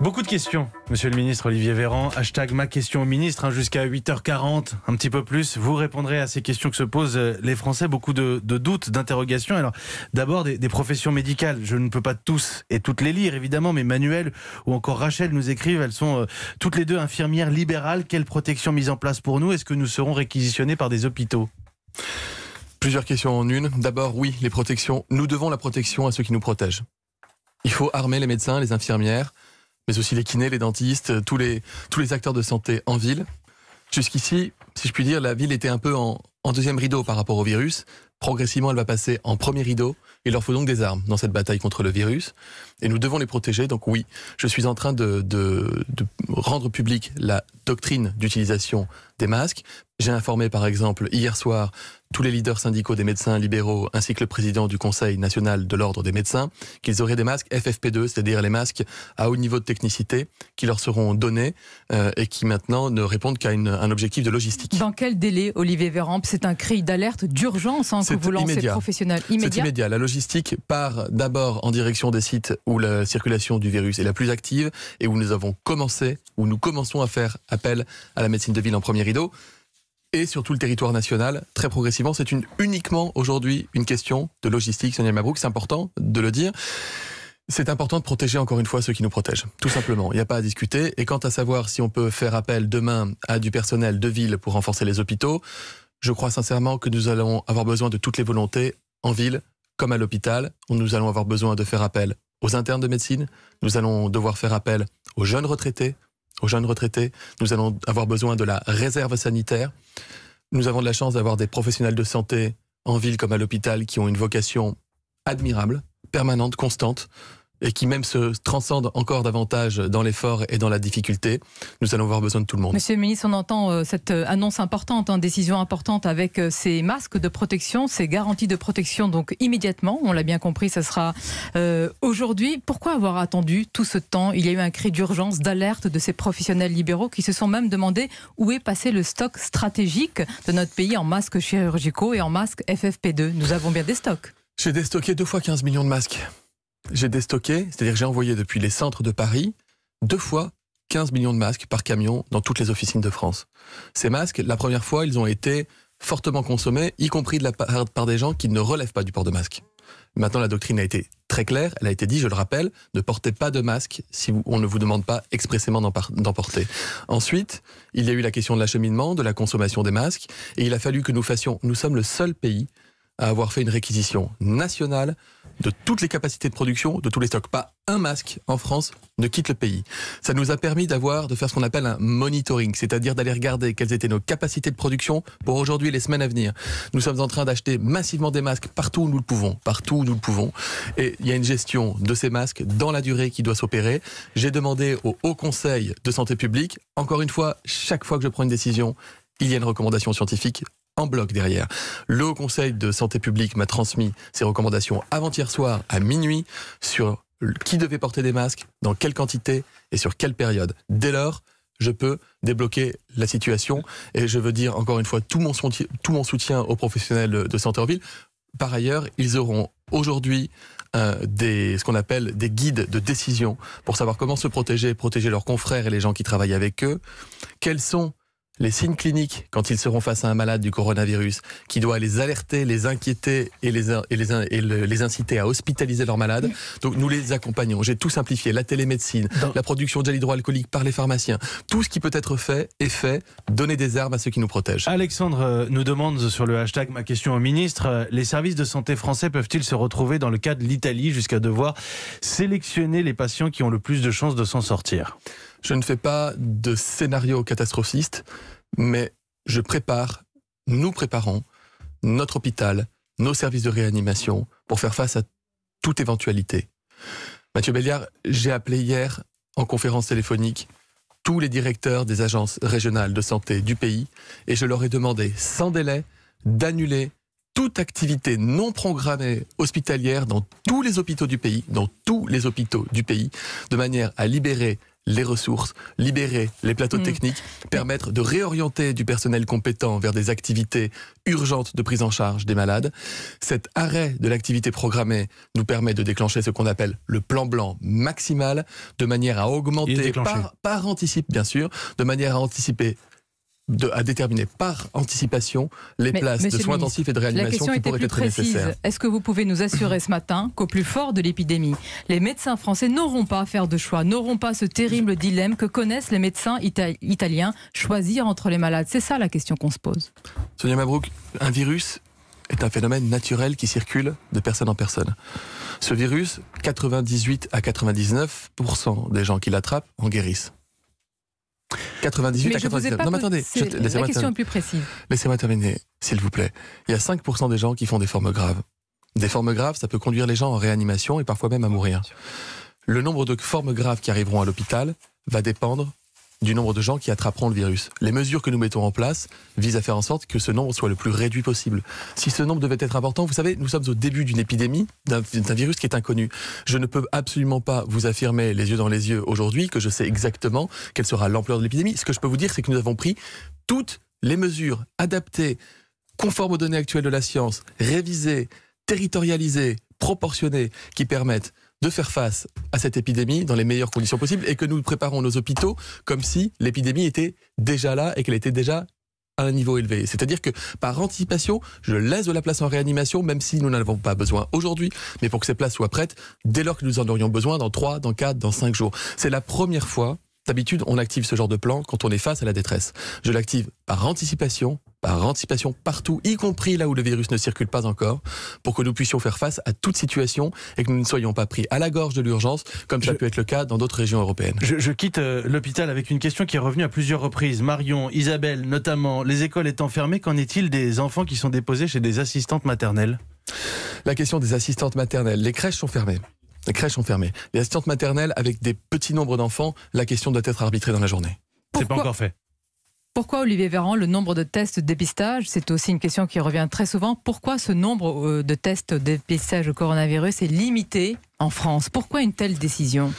Beaucoup de questions, monsieur le ministre Olivier Véran. Hashtag ma question au ministre hein, jusqu'à 8h40, un petit peu plus. Vous répondrez à ces questions que se posent euh, les Français. Beaucoup de, doutes, d'interrogations. Alors, d'abord, des, professions médicales. Je ne peux pas tous et toutes les lire, évidemment, mais Manuel ou encore Rachel nous écrivent. Elles sont euh, toutes les deux infirmières libérales. Quelle protection mise en place pour nous Est-ce que nous serons réquisitionnés par des hôpitaux Plusieurs questions en une. D'abord, oui, les protections. Nous devons la protection à ceux qui nous protègent. Il faut armer les médecins, les infirmières, mais aussi les kinés, les dentistes, euh, tous les, tous les acteurs de santé en ville. Jusqu'ici, si je puis dire, la ville était un peu en, deuxième rideau par rapport au virus. Progressivement, elle va passer en premier rideau. Il leur faut donc des armes dans cette bataille contre le virus. Et nous devons les protéger. Donc oui, je suis en train de rendre publique la doctrine d'utilisation des masques. J'ai informé par exemple hier soir tous les leaders syndicaux des médecins libéraux ainsi que le président du Conseil national de l'ordre des médecins qu'ils auraient des masques FFP2, c'est-à-dire les masques à haut niveau de technicité qui leur seront donnés euh, et qui maintenant ne répondent qu'à un objectif de logistique. Dans quel délai, Olivier Véran C'est un cri d'alerte d'urgence hein, que vous lancez immédiat. professionnel. C'est immédiat. La logistique part d'abord en direction des sites où la circulation du virus est la plus active et où nous avons commencé, où nous commençons à faire appel à la médecine de ville en première et sur tout le territoire national, très progressivement. C'est une, uniquement aujourd'hui une question de logistique, Sonia Mabrouk, c'est important de le dire. C'est important de protéger encore une fois ceux qui nous protègent, tout simplement. Il n'y a pas à discuter. Et quant à savoir si on peut faire appel demain à du personnel de ville pour renforcer les hôpitaux, je crois sincèrement que nous allons avoir besoin de toutes les volontés en ville comme à l'hôpital. Nous allons avoir besoin de faire appel aux internes de médecine. Nous allons devoir faire appel aux jeunes retraités, aux jeunes retraités. Nous allons avoir besoin de la réserve sanitaire. Nous avons de la chance d'avoir des professionnels de santé en ville comme à l'hôpital qui ont une vocation admirable, permanente, constante et qui même se transcende encore davantage dans l'effort et dans la difficulté, nous allons avoir besoin de tout le monde. Monsieur le ministre, on entend euh, cette euh, annonce importante, hein, décision importante avec euh, ces masques de protection, ces garanties de protection, donc immédiatement, on l'a bien compris, ce sera aujourd'hui. Pourquoi avoir attendu tout ce temps Il y a eu un cri d'urgence, d'alerte de ces professionnels libéraux qui se sont même demandé où est passé le stock stratégique de notre pays en masques chirurgicaux et en masques FFP2. Nous avons bien des stocks. J'ai déstocké deux fois 15 millions de masques j'ai déstocké, c'est-à-dire j'ai envoyé depuis les centres de Paris deux fois 15 millions de masques par camion dans toutes les officines de France. Ces masques, la première fois, ils ont été fortement consommés, y compris de la par des gens qui ne relèvent pas du port de masque. Maintenant, la doctrine a été très claire. Elle a été dit, je le rappelle, ne portez pas de masque si on ne vous demande pas expressément d'en porter. Ensuite, il y a eu la question de l'acheminement, de la consommation des masques, et il a fallu que nous fassions. Nous sommes le seul pays à avoir fait une réquisition nationale de toutes les capacités de production, de tous les stocks. Pas un masque en France ne quitte le pays. Ça nous a permis d'avoir, de faire ce qu'on appelle un monitoring, c'est-à-dire d'aller regarder quelles étaient nos capacités de production pour aujourd'hui et les semaines à venir. Nous sommes en train d'acheter massivement des masques partout où nous le pouvons, partout où nous le pouvons. Et il y a une gestion de ces masques dans la durée qui doit s'opérer. J'ai demandé au Haut Conseil de Santé publique, encore une fois, chaque fois que je prends une décision, il y a une recommandation scientifique en bloc derrière. Le Haut Conseil de santé publique m'a transmis ses recommandations avant-hier soir à minuit sur qui devait porter des masques, dans quelle quantité et sur quelle période. Dès lors, je peux débloquer la situation et je veux dire encore une fois tout mon soutien, tout mon soutien aux professionnels de Ville. Par ailleurs, ils auront aujourd'hui euh, ce qu'on appelle des guides de décision pour savoir comment se protéger, protéger leurs confrères et les gens qui travaillent avec eux, quels sont les signes cliniques quand ils seront face à un malade du coronavirus, qui doit les alerter, les inquiéter et les, les, inciter à hospitaliser leur malade. Donc nous les accompagnons. J'ai tout simplifié, la télémédecine, la production de gel hydroalcoolique par les pharmaciens. Tout ce qui peut être fait est fait. Donner des armes à ceux qui nous protègent. Alexandre euh, nous demande sur le hashtag ma question au ministre, euh, les services de santé français peuvent-ils se retrouver dans le cas de l'Italie jusqu'à devoir sélectionner les patients qui ont le plus de chances de s'en sortir je ne fais pas de scénario catastrophiste, mais je prépare, nous préparons notre hôpital, nos services de réanimation pour faire face à toute éventualité. Mathieu Belliard, j'ai appelé hier en conférence téléphonique tous les directeurs des agences régionales de santé du pays et je leur ai demandé sans délai d'annuler toute activité non programmée hospitalière dans tous les hôpitaux du pays, dans tous les hôpitaux du pays, de manière à libérer les ressources, libérer les plateaux mm. techniques, permettre de réorienter du personnel compétent vers des activités urgentes de prise en charge des malades. Cet arrêt de l'activité programmée nous permet de déclencher ce qu'on appelle le plan blanc maximal, de manière à augmenter par, par anticipe bien sûr, de manière à anticiper à déterminer par anticipation les places de soins intensifs et de réanimation qui pourraient être nécessaires. Est-ce que vous pouvez nous assurer ce matin qu'au plus fort de l'épidémie, les médecins français n'auront pas à faire de choix, n'auront pas ce terrible dilemme que connaissent les médecins italiens, choisir entre les malades C'est ça la question qu'on se pose. Sonia Mabrouk, un virus est un phénomène naturel qui circule de personne en personne. Ce virus, 98 à 99% des gens qui l'attrapent en guérissent. 98 à non, attendez, la question est plus précise. Laissez-moi terminer, s'il vous plaît. Il y a 5% des gens qui font des formes graves. Des formes graves, ça peut conduire les gens en réanimation et parfois même à mourir. Le nombre de formes graves qui arriveront à l'hôpital va dépendre du nombre de gens qui attraperont le virus. Les mesures que nous mettons en place visent à faire en sorte que ce nombre soit le plus réduit possible. Si ce nombre devait être important, vous savez, nous sommes au début d'une épidémie, d'un virus qui est inconnu. Je ne peux absolument pas vous affirmer les yeux dans les yeux aujourd'hui que je sais exactement quelle sera l'ampleur de l'épidémie. Ce que je peux vous dire, c'est que nous avons pris toutes les mesures adaptées, conformes aux données actuelles de la science, révisées, territorialisées, proportionnées, qui permettent de faire face à cette épidémie dans les meilleures conditions possibles et que nous préparons nos hôpitaux comme si l'épidémie était déjà là et qu'elle était déjà à un niveau élevé. C'est-à-dire que par anticipation, je laisse de la place en réanimation, même si nous n'en avons pas besoin aujourd'hui, mais pour que ces places soient prêtes dès lors que nous en aurions besoin dans 3, dans 4, dans 5 jours. C'est la première fois D'habitude, on active ce genre de plan quand on est face à la détresse. Je l'active par anticipation, par anticipation partout, y compris là où le virus ne circule pas encore, pour que nous puissions faire face à toute situation et que nous ne soyons pas pris à la gorge de l'urgence, comme ça a pu être le cas dans d'autres régions européennes. Je, je quitte euh, l'hôpital avec une question qui est revenue à plusieurs reprises. Marion, Isabelle, notamment, les écoles étant fermées, qu'en est-il des enfants qui sont déposés chez des assistantes maternelles La question des assistantes maternelles. Les crèches sont fermées. Les crèches sont fermées. Les assistantes maternelles avec des petits nombres d'enfants, la question doit être arbitrée dans la journée. C'est pas encore fait. Pourquoi, Olivier Véran, le nombre de tests de dépistage C'est aussi une question qui revient très souvent. Pourquoi ce nombre euh, de tests de dépistage au coronavirus est limité en France Pourquoi une telle décision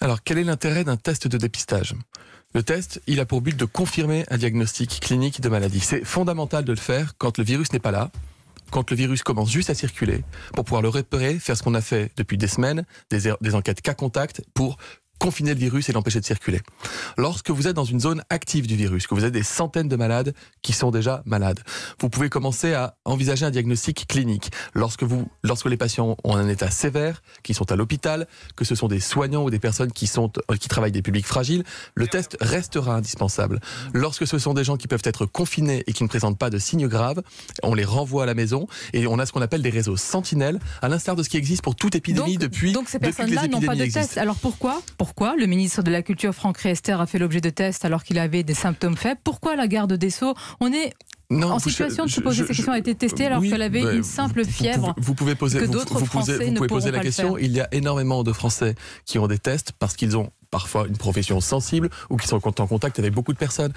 Alors, quel est l'intérêt d'un test de dépistage le test, il a pour but de confirmer un diagnostic clinique de maladie. C'est fondamental de le faire quand le virus n'est pas là, quand le virus commence juste à circuler, pour pouvoir le repérer, faire ce qu'on a fait depuis des semaines, des, er-, des enquêtes cas contact, pour confiner le virus et l'empêcher de circuler. Lorsque vous êtes dans une zone active du virus, que vous avez des centaines de malades qui sont déjà malades, vous pouvez commencer à envisager un diagnostic clinique. Lorsque, vous, lorsque les patients ont un état sévère, qui sont à l'hôpital, que ce sont des soignants ou des personnes qui, sont, euh, qui travaillent des publics fragiles, le test restera indispensable. Lorsque ce sont des gens qui peuvent être confinés et qui ne présentent pas de signes graves, on les renvoie à la maison et on a ce qu'on appelle des réseaux sentinelles, à l'instar de ce qui existe pour toute épidémie depuis, donc ces personnes-là n'ont pas de test. Alors pourquoi pourquoi le ministre de la Culture, Franck Riester, a fait l'objet de tests alors qu'il avait des symptômes faibles. Pourquoi la garde des Sceaux On est en situation de se poser cette question a été testée alors qu'elle avait une simple fièvre. Vous, pouvez poser, que vous, vous, Français pouvez poser la question. Il y a énormément de Français qui ont des tests parce qu'ils ont parfois une profession sensible ou qui sont en contact avec beaucoup de personnes.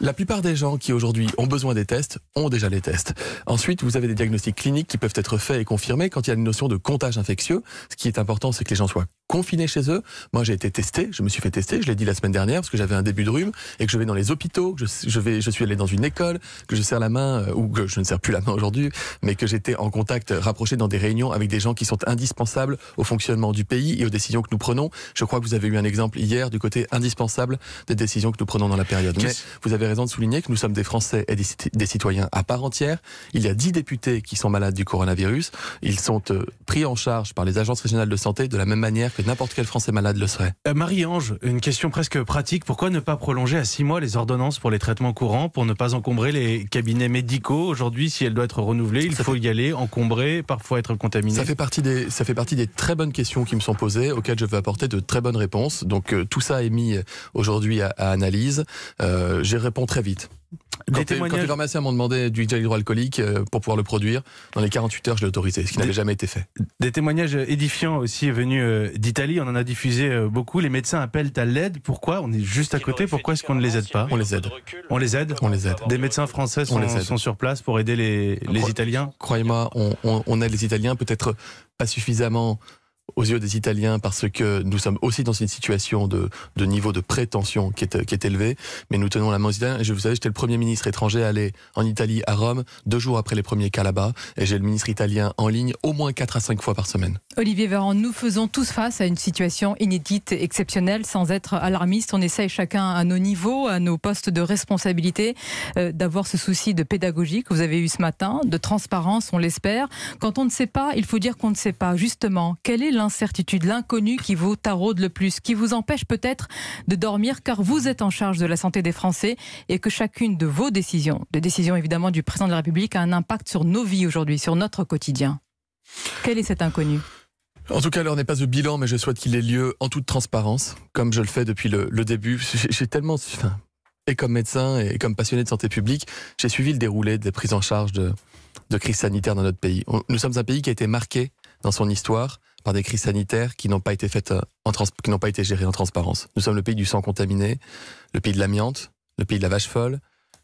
La plupart des gens qui aujourd'hui ont besoin des tests ont déjà les tests. Ensuite, vous avez des diagnostics cliniques qui peuvent être faits et confirmés quand il y a une notion de comptage infectieux. Ce qui est important, c'est que les gens soient confinés chez eux. Moi, j'ai été testé, je me suis fait tester, je l'ai dit la semaine dernière, parce que j'avais un début de rhume, et que je vais dans les hôpitaux, que je, vais, je suis allé dans une école, que je serre la main, euh, ou que je ne serre plus la main aujourd'hui, mais que j'étais en contact euh, rapproché dans des réunions avec des gens qui sont indispensables au fonctionnement du pays et aux décisions que nous prenons. Je crois que vous avez eu un exemple hier du côté indispensable des décisions que nous prenons dans la période. Mais vous avez raison de souligner que nous sommes des Français et des, citoyens à part entière. Il y a dix députés qui sont malades du coronavirus. Ils sont euh, pris en charge par les agences régionales de santé de la même manière que n'importe quel Français malade le serait. Euh, Marie-Ange, une question presque pratique. Pourquoi ne pas prolonger à six mois les ordonnances pour les traitements courants pour ne pas encombrer les cabinets médicaux Aujourd'hui, si elle doit être renouvelée, il faut y aller, encombrer, parfois être contaminé. Ça fait, partie des, ça fait partie des très bonnes questions qui me sont posées, auxquelles je veux apporter de très bonnes réponses. Donc euh, tout ça est mis euh, aujourd'hui à, analyse. J'y réponds très vite. Quand, témoignages... les pharmaciens m'ont demandé du gel hydroalcoolique euh, pour pouvoir le produire, dans les 48 heures, je l'ai autorisé, ce qui n'avait jamais été fait. Des témoignages édifiants aussi venus euh, d'Italie, on en a diffusé euh, beaucoup. Les médecins appellent à l'aide. Pourquoi On est juste à côté, pourquoi est-ce qu'on ne les aide pas On les aide. On les aide On les aide. Des médecins français sont, sur place pour aider les, les Italiens Croyez-moi, on, on, aide les Italiens, peut-être pas suffisamment aux yeux des Italiens parce que nous sommes aussi dans une situation de, niveau de prétention qui est, élevé, mais nous tenons la main aux Italiens. Et je, vous savez, j'étais le premier ministre étranger à aller en Italie, à Rome, deux jours après les premiers cas là-bas, et j'ai le ministre italien en ligne au moins 4 à 5 fois par semaine. Olivier Véran, nous faisons tous face à une situation inédite, exceptionnelle, sans être alarmiste. On essaye chacun à nos niveaux, à nos postes de responsabilité, euh, d'avoir ce souci de pédagogie que vous avez eu ce matin, de transparence, on l'espère. Quand on ne sait pas, il faut dire qu'on ne sait pas. Justement, quel est l'incertitude, l'inconnu qui vous taraude le plus, qui vous empêche peut-être de dormir car vous êtes en charge de la santé des Français et que chacune de vos décisions, des décisions évidemment du président de la République, a un impact sur nos vies aujourd'hui, sur notre quotidien. Quel est cet inconnu en tout cas, l'heure n'est pas au bilan, mais je souhaite qu'il ait lieu en toute transparence, comme je le fais depuis le, début. J'ai tellement, et comme médecin et comme passionné de santé publique, j'ai suivi le déroulé des prises en charge de, de crise sanitaire dans notre pays. nous sommes un pays qui a été marqué dans son histoire par des crises sanitaires qui n'ont pas été faites euh, en qui n'ont pas été gérées en transparence. Nous sommes le pays du sang contaminé, le pays de l'amiante, le pays de la vache folle,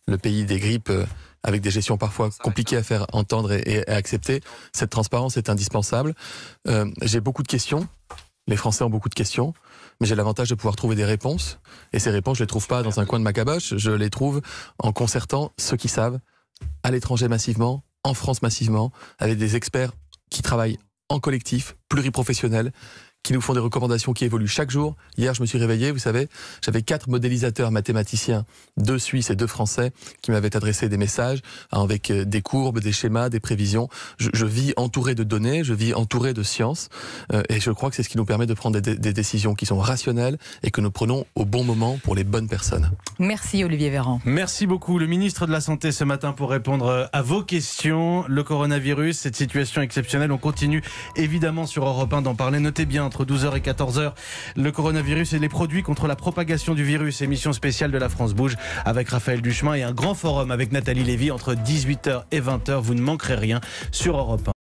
le pays des grippes euh, avec des gestions parfois compliquées à faire entendre et, à accepter. Cette transparence est indispensable. Euh, j'ai beaucoup de questions. Les Français ont beaucoup de questions, mais j'ai l'avantage de pouvoir trouver des réponses. Et ces réponses, je les trouve pas dans un coin de ma caboche. Je les trouve en concertant ceux qui savent à l'étranger massivement, en France massivement, avec des experts qui travaillent en collectif, pluriprofessionnel qui nous font des recommandations qui évoluent chaque jour. Hier, je me suis réveillé, vous savez, j'avais quatre modélisateurs mathématiciens, deux Suisses et deux Français, qui m'avaient adressé des messages hein, avec euh, des courbes, des schémas, des prévisions. Je, vis entouré de données, je vis entouré de sciences, euh, et je crois que c'est ce qui nous permet de prendre des, des, décisions qui sont rationnelles et que nous prenons au bon moment pour les bonnes personnes. Merci Olivier Véran. Merci beaucoup le ministre de la Santé ce matin pour répondre à vos questions. Le coronavirus, cette situation exceptionnelle, on continue évidemment sur Europe 1 d'en parler. Notez bien entre 12h et 14h. Le coronavirus et les produits contre la propagation du virus. Émission spéciale de la France Bouge avec Raphaël Duchemin et un grand forum avec Nathalie Lévy entre 18h et 20h. Vous ne manquerez rien sur Europe 1.